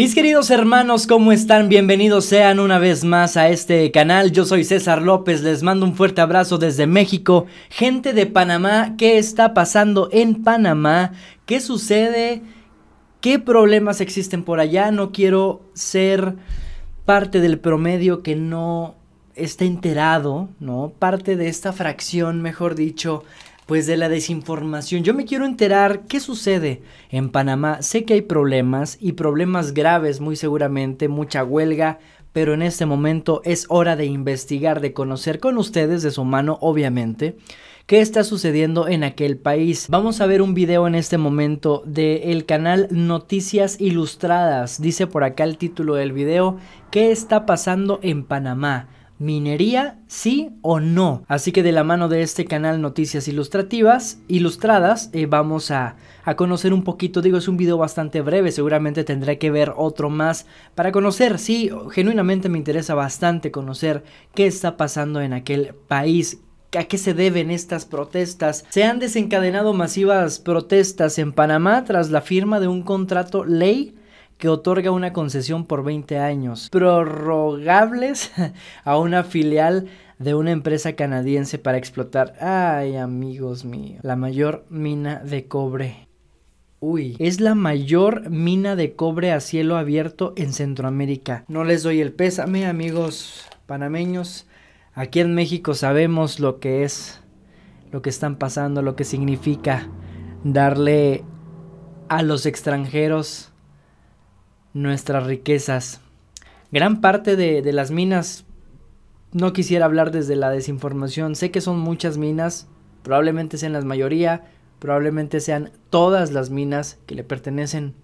Mis queridos hermanos, ¿cómo están? Bienvenidos sean una vez más a este canal. Yo soy César López, les mando un fuerte abrazo desde México. Gente de Panamá, ¿qué está pasando en Panamá? ¿Qué sucede? ¿Qué problemas existen por allá? No quiero ser parte del promedio que no está enterado, ¿no? Parte de esta fracción, mejor dicho, pues de la desinformación. Yo me quiero enterar qué sucede en Panamá. Sé que hay problemas y problemas graves muy seguramente, mucha huelga, pero en este momento es hora de investigar, de conocer con ustedes de su mano, obviamente, qué está sucediendo en aquel país. Vamos a ver un video en este momento del canal Noticias Ilustradas. Dice por acá el título del video, ¿qué está pasando en Panamá? ¿Minería sí o no? Así que de la mano de este canal Noticias Ilustrativas, Ilustradas, eh, vamos a, a, conocer un poquito, digo es un video bastante breve, seguramente tendré que ver otro más para conocer, sí, genuinamente me interesa bastante conocer qué está pasando en aquel país, ¿A qué se deben estas protestas? Se han desencadenado masivas protestas en Panamá tras la firma de un contrato ley que otorga una concesión por 20 años, prorrogables a una filial de una empresa canadiense para explotar, ay amigos míos, la mayor mina de cobre Uy, es la mayor mina de cobre a cielo abierto en Centroamérica. No les doy el pésame, amigos panameños. Aquí en México sabemos lo que es, lo que están pasando, lo que significa darle a los extranjeros nuestras riquezas. Gran parte de, las minas, no quisiera hablar desde la desinformación, sé que son muchas minas, probablemente sean la mayoría, probablemente sean todas las minas que le pertenecen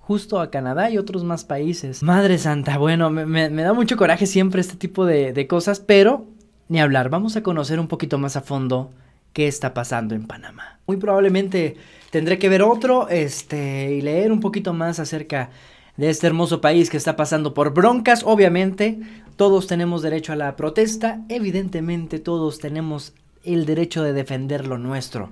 justo a Canadá y otros más países. Madre santa, bueno, me, me, da mucho coraje siempre este tipo de cosas, pero ni hablar, vamos a conocer un poquito más a fondo qué está pasando en Panamá. Muy probablemente tendré que ver otro este, y leer un poquito más acerca de este hermoso país que está pasando por broncas, obviamente. Todos tenemos derecho a la protesta, evidentemente todos tenemos el derecho de defender lo nuestro.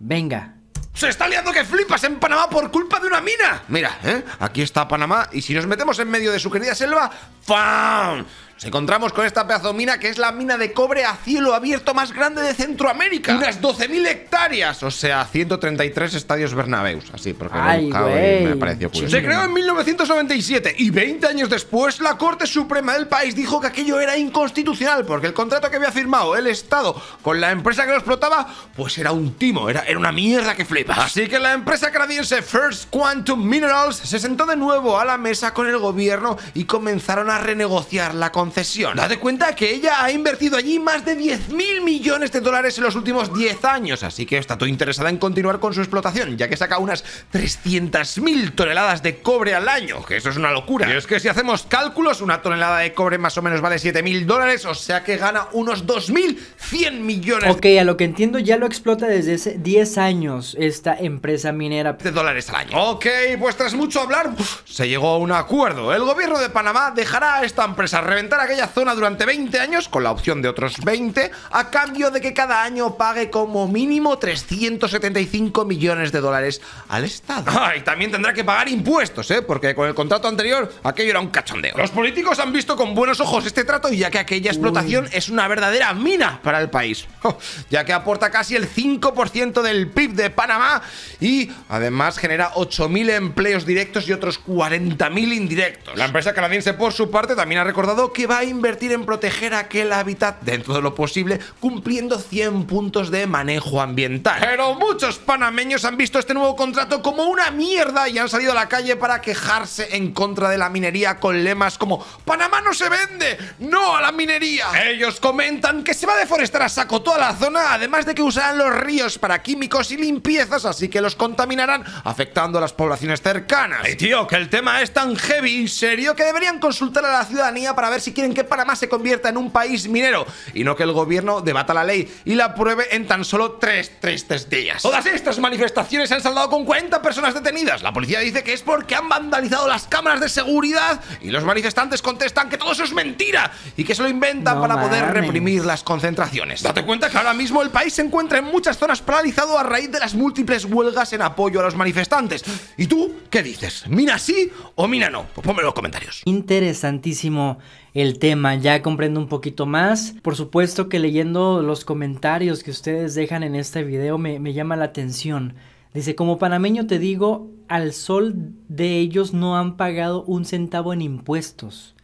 Venga. Se está liando que flipas en Panamá por culpa de una mina. Mira, ¿eh? aquí está Panamá y si nos metemos en medio de su querida selva, ¡fam! Nos encontramos con esta pedazo mina que es la mina de cobre a cielo abierto más grande de Centroamérica. Unas 12.000 hectáreas, o sea, 133 estadios Bernabeus. Así, porque me pareció curioso. Se creó en 1997 y 20 años después la Corte Suprema del país dijo que aquello era inconstitucional porque el contrato que había firmado el Estado con la empresa que lo explotaba, pues era un timo, era, una mierda que flipa. Así que la empresa canadiense First Quantum Minerals se sentó de nuevo a la mesa con el gobierno y comenzaron a renegociar la concesión. Date cuenta que ella ha invertido allí más de 10.000 millones de dólares en los últimos 10 años, así que está todo interesada en continuar con su explotación, ya que saca unas 300.000 toneladas de cobre al año, que eso es una locura. Y es que si hacemos cálculos, una tonelada de cobre más o menos vale 7.000 dólares, o sea que gana unos 2.100 millones. Ok, a lo que entiendo ya lo explota desde hace 10 años esta empresa minera. De dólares al año. Ok, pues tras mucho hablar, se llegó a un acuerdo. El gobierno de Panamá dejará a esta empresa reventar aquella zona durante 20 años, con la opción de otros 20, a cambio de que cada año pague como mínimo 375 millones de dólares al Estado. Ah, y también tendrá que pagar impuestos, ¿eh? Porque con el contrato anterior aquello era un cachondeo. Los políticos han visto con buenos ojos este trato, ya que aquella explotación es una verdadera mina para el país, oh, ya que aporta casi el 5% del PIB de Panamá y además genera 8.000 empleos directos y otros 40.000 indirectos. La empresa canadiense, por su parte, también ha recordado que va a invertir en proteger aquel hábitat dentro de lo posible, cumpliendo 100 puntos de manejo ambiental. Pero muchos panameños han visto este nuevo contrato como una mierda y han salido a la calle para quejarse en contra de la minería con lemas como Panamá no se vende, no a la minería. Ellos comentan que se va a deforestar a saco toda la zona, además de que usarán los ríos para químicos y limpiezas, así que los contaminarán, afectando a las poblaciones cercanas. Y tío, que el tema es tan heavy y serio que deberían consultar a la ciudadanía para ver si quieren que Panamá se convierta en un país minero y no que el gobierno debata la ley y la apruebe en tan solo tres tristes días. Todas estas manifestaciones se han saldado con 40 personas detenidas. La policía dice que es porque han vandalizado las cámaras de seguridad y los manifestantes contestan que todo eso es mentira y que se lo inventan para poder reprimir las concentraciones. Date cuenta que ahora mismo el país se encuentra en muchas zonas paralizado a raíz de las múltiples huelgas en apoyo a los manifestantes. ¿Y tú qué dices? ¿Mina sí o mina no? Pues ponme en los comentarios. Interesantísimo el tema, ya comprendo un poquito más. Por supuesto que leyendo los comentarios que ustedes dejan en este video me, llama la atención. Dice, como panameño te digo, al sol de ellos no han pagado un centavo en impuestos.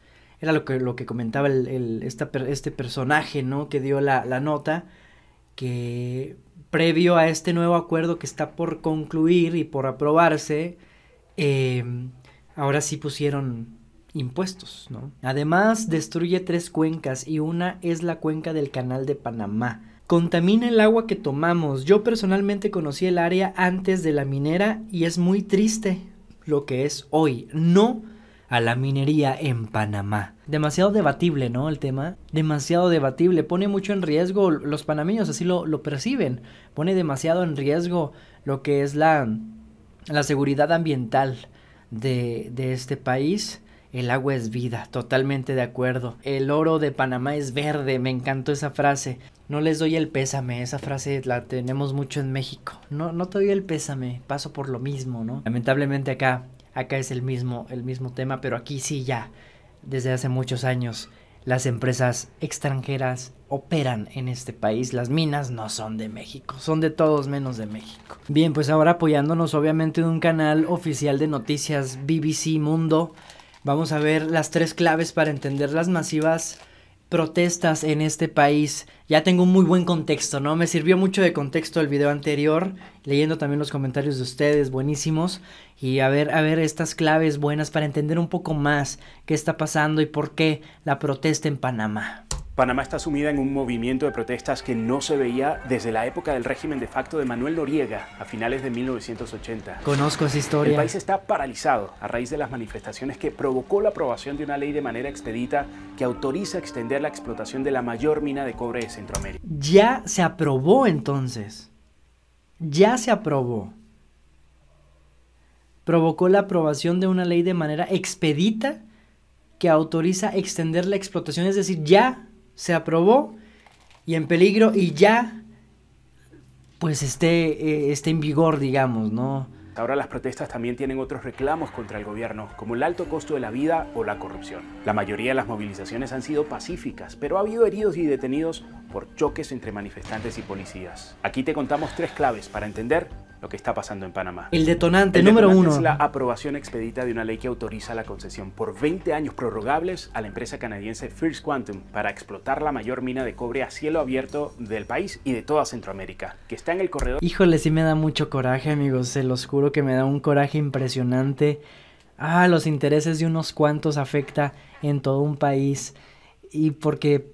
Era lo que, lo que comentaba el, este personaje, ¿no? Que dio la, nota, que previo a este nuevo acuerdo que está por concluir y por aprobarse, eh, ahora sí pusieron impuestos, ¿no? Además, destruye tres cuencas y una es la cuenca del Canal de Panamá. Contamina el agua que tomamos. Yo personalmente conocí el área antes de la minera y es muy triste lo que es hoy. No a la minería en Panamá. Demasiado debatible, ¿no? El tema. Demasiado debatible. Pone mucho en riesgo, los panameños así lo, lo perciben. Pone demasiado en riesgo lo que es la, la seguridad ambiental de, de este país. El agua es vida, totalmente de acuerdo. El oro de Panamá es verde, me encantó esa frase. No les doy el pésame, esa frase la tenemos mucho en México. No, no te doy el pésame, paso por lo mismo, ¿no? Lamentablemente acá, acá es el mismo, el mismo tema, pero aquí sí ya, desde hace muchos años, las empresas extranjeras operan en este país. Las minas no son de México, son de todos menos de México. Bien, pues ahora apoyándonos obviamente en un canal oficial de noticias BBC Mundo. Vamos a ver las tres claves para entender las masivas protestas en este país. Ya tengo un muy buen contexto, ¿no? Me sirvió mucho de contexto el video anterior, leyendo también los comentarios de ustedes, buenísimos. Y a ver, a ver estas claves buenas para entender un poco más qué está pasando y por qué la protesta en Panamá. Panamá está sumida en un movimiento de protestas que no se veía desde la época del régimen de facto de Manuel Noriega a finales de 1980. Conozco esa historia. El país está paralizado a raíz de las manifestaciones que provocó la aprobación de una ley de manera expedita que autoriza extender la explotación de la mayor mina de cobre de Centroamérica. Ya se aprobó entonces. Ya se aprobó. Provocó la aprobación de una ley de manera expedita que autoriza extender la explotación, es decir, ya se aprobó y en peligro y ya pues eh, esté, en vigor, digamos, ¿no? Ahora las protestas también tienen otros reclamos contra el gobierno, como el alto costo de la vida o la corrupción. La mayoría de las movilizaciones han sido pacíficas, pero ha habido heridos y detenidos por choques entre manifestantes y policías. Aquí te contamos tres claves para entender lo que está pasando en Panamá. El detonante número uno. Es la aprobación expedita de una ley que autoriza la concesión por 20 años prorrogables a la empresa canadiense First Quantum para explotar la mayor mina de cobre a cielo abierto del país y de toda Centroamérica, que está en el corredor. Híjole, sí me da mucho coraje, amigos. Se los juro que me da un coraje impresionante. Ah, los intereses de unos cuantos afecta en todo un país. Y porque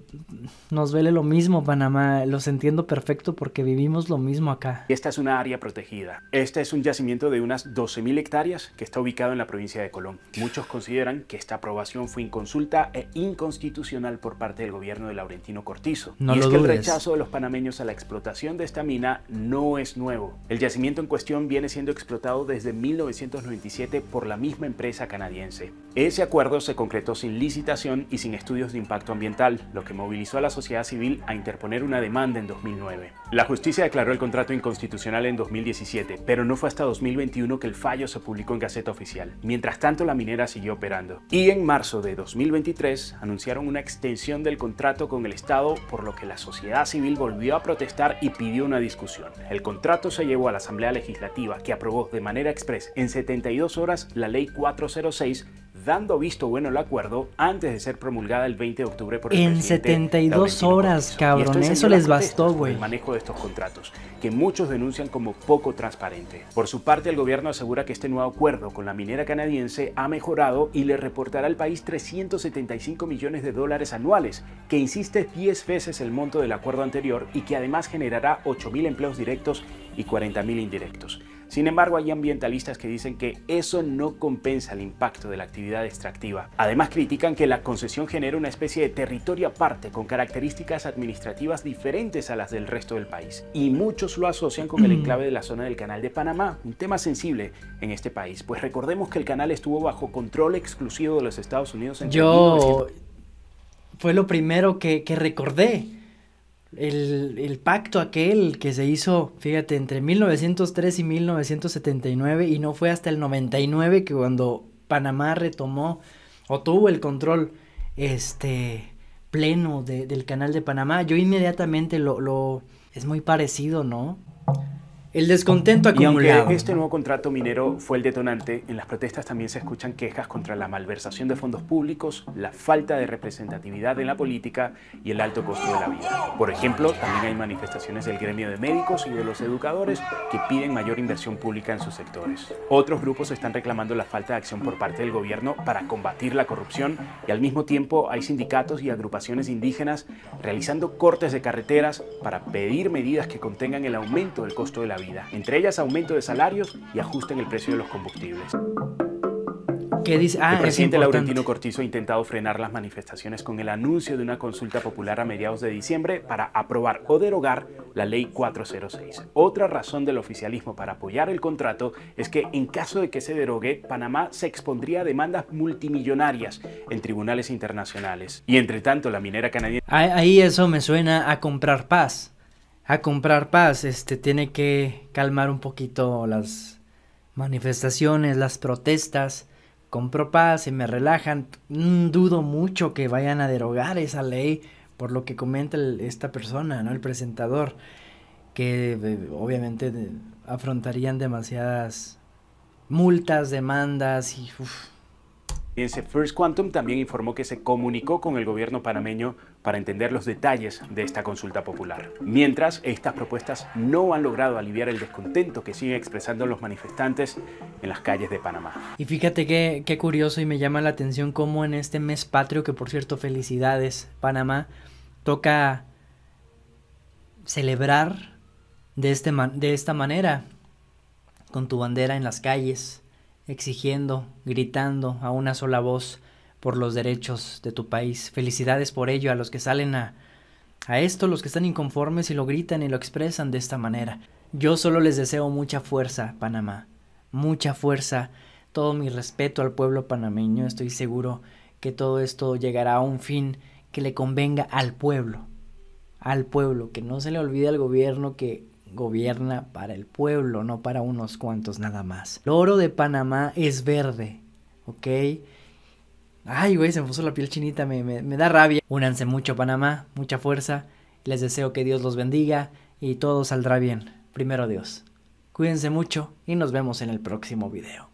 nos vele lo mismo Panamá, los entiendo perfecto porque vivimos lo mismo acá. Esta es una área protegida. Este es un yacimiento de unas 12.000 hectáreas que está ubicado en la provincia de Colón. Muchos consideran que esta aprobación fue inconsulta e inconstitucional por parte del gobierno de Laurentino Cortizo. No y es que el rechazo de los panameños a la explotación de esta mina no es nuevo. El yacimiento en cuestión viene siendo explotado desde 1997 por la misma empresa canadiense. Ese acuerdo se concretó sin licitación y sin estudios de impacto ambiental, lo que movilizó a la sociedad civil a interponer una demanda en 2009. La justicia declaró el contrato inconstitucional en 2017, pero no fue hasta 2021 que el fallo se publicó en Gaceta Oficial. Mientras tanto, la minera siguió operando. Y en marzo de 2023 anunciaron una extensión del contrato con el Estado, por lo que la sociedad civil volvió a protestar y pidió una discusión. El contrato se llevó a la Asamblea Legislativa, que aprobó de manera expresa en 72 horas la Ley 406 dando visto bueno el acuerdo antes de ser promulgada el 20 de octubre por el En 72 horas, cabrón, eso les bastó, güey. El manejo de estos contratos, que muchos denuncian como poco transparente. Por su parte, el gobierno asegura que este nuevo acuerdo con la minera canadiense ha mejorado y le reportará al país 375 millones de dólares anuales, que insiste 10 veces el monto del acuerdo anterior y que además generará 8.000 empleos directos y 40.000 indirectos. Sin embargo, hay ambientalistas que dicen que eso no compensa el impacto de la actividad extractiva. Además, critican que la concesión genera una especie de territorio aparte con características administrativas diferentes a las del resto del país. Y muchos lo asocian con el enclave de la zona del Canal de Panamá, un tema sensible en este país, pues recordemos que el canal estuvo bajo control exclusivo de los Estados Unidos en Yo... Fue lo primero que, que recordé el, el, pacto aquel que se hizo, fíjate, entre 1903 y 1979 y no fue hasta el 99 que cuando Panamá retomó o tuvo el control este pleno del canal de Panamá, yo inmediatamente lo, lo... es muy parecido, ¿no? El descontento acumulado. aunque este nuevo contrato minero fue el detonante, en las protestas también se escuchan quejas contra la malversación de fondos públicos, la falta de representatividad en la política y el alto costo de la vida. Por ejemplo, también hay manifestaciones del gremio de médicos y de los educadores que piden mayor inversión pública en sus sectores. Otros grupos están reclamando la falta de acción por parte del gobierno para combatir la corrupción y al mismo tiempo hay sindicatos y agrupaciones indígenas realizando cortes de carreteras para pedir medidas que contengan el aumento del costo de la vida, entre ellas aumento de salarios y ajuste en el precio de los combustibles. dice? Ah, el presidente Laurentino Cortizo ha intentado frenar las manifestaciones con el anuncio de una consulta popular a mediados de diciembre para aprobar o derogar la ley 406. Otra razón del oficialismo para apoyar el contrato es que en caso de que se derogue, Panamá se expondría a demandas multimillonarias en tribunales internacionales. Y entre tanto, la minera canadiense... Ahí eso me suena a comprar paz a comprar paz, este tiene que calmar un poquito las manifestaciones, las protestas. Compro paz y me relajan. Mm, dudo mucho que vayan a derogar esa ley por lo que comenta esta persona, ¿no? El presentador, que eh, obviamente afrontarían demasiadas multas, demandas y... First Quantum también informó que se comunicó con el gobierno panameño para entender los detalles de esta consulta popular. Mientras, estas propuestas no han logrado aliviar el descontento que siguen expresando los manifestantes en las calles de Panamá. Y fíjate qué, curioso y me llama la atención cómo en este mes patrio, que por cierto felicidades Panamá, toca celebrar de, este de esta manera, con tu bandera en las calles, exigiendo, gritando a una sola voz por los derechos de tu país. Felicidades por ello a los que salen a, a esto, los que están inconformes y lo gritan y lo expresan de esta manera. Yo solo les deseo mucha fuerza, Panamá. Mucha fuerza. Todo mi respeto al pueblo panameño. Estoy seguro que todo esto llegará a un fin que le convenga al pueblo. Al pueblo, que no se le olvide al gobierno que gobierna para el pueblo, no para unos cuantos nada más. El oro de Panamá es verde, ¿ok? Ay, güey, se me puso la piel chinita, me, da rabia. Únanse mucho, Panamá, mucha fuerza. Les deseo que Dios los bendiga y todo saldrá bien. Primero Dios. Cuídense mucho y nos vemos en el próximo video.